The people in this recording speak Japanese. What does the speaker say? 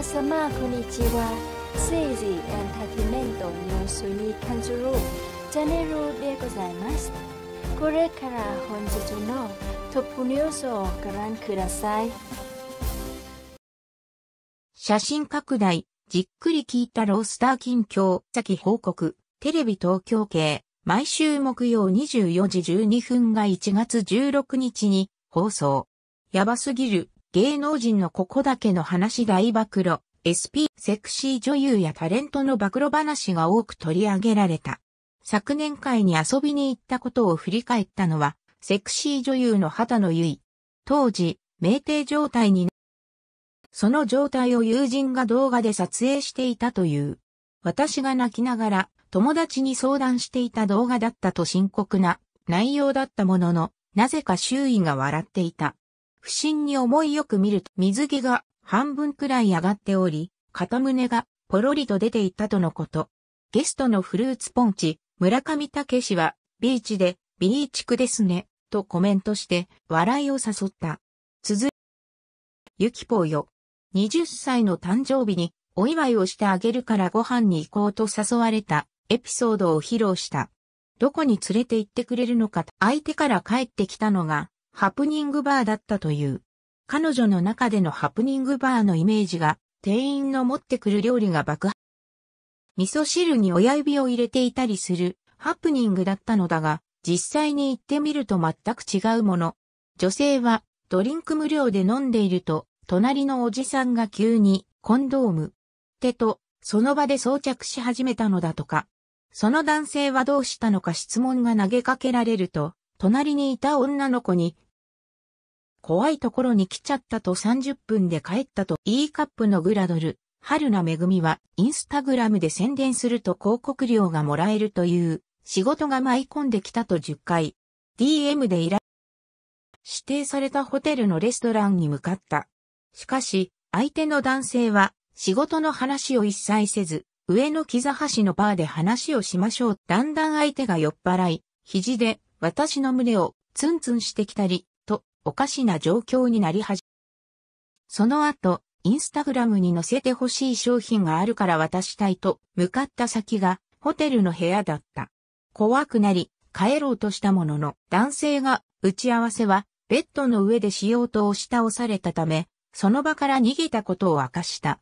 皆様こんにちは政治エンターテイメントニュースに関するチャンネルでございますこれから本日のトップニュースをご覧ください写真拡大じっくり聞いたロースター近況先報告テレビ東京系毎週木曜24時12分が1月16日に放送。やばすぎる芸能人のここだけの話大暴露、SP、セクシー女優やタレントの暴露話が多く取り上げられた。昨年会に遊びに行ったことを振り返ったのは、セクシー女優の畑野結衣。当時、酩酊状態にその状態を友人が動画で撮影していたという。私が泣きながら友達に相談していた動画だったと深刻な内容だったものの、なぜか周囲が笑っていた。不審に思いよく見ると水着が半分くらい上がっており、片胸がポロリと出ていったとのこと。ゲストのフルーツポンチ、村上武氏は、ビーチで、ビーチクですね、とコメントして、笑いを誘った。続いゆきぽよ。20歳の誕生日に、お祝いをしてあげるからご飯に行こうと誘われた、エピソードを披露した。どこに連れて行ってくれるのかと相手から帰ってきたのが、ハプニングバーだったという。彼女の中でのハプニングバーのイメージが、店員の持ってくる料理が爆発。味噌汁に親指を入れていたりするハプニングだったのだが、実際に行ってみると全く違うもの。女性はドリンク無料で飲んでいると、隣のおじさんが急にコンドーム、手とその場で装着し始めたのだとか。その男性はどうしたのか質問が投げかけられると、隣にいた女の子に怖いところに来ちゃったと30分で帰ったと E カップのグラドル、春名恵みはインスタグラムで宣伝すると広告料がもらえるという仕事が舞い込んできたと10回、DM で依頼。指定されたホテルのレストランに向かった。しかし、相手の男性は仕事の話を一切せず、上の木座橋のバーで話をしましょう。だんだん相手が酔っ払い、肘で私の胸をツンツンしてきたり、おかしな状況になり始め。その後、インスタグラムに載せてほしい商品があるから渡したいと、向かった先がホテルの部屋だった。怖くなり、帰ろうとしたものの、男性が、打ち合わせは、ベッドの上でしようと押し倒されたため、その場から逃げたことを明かした。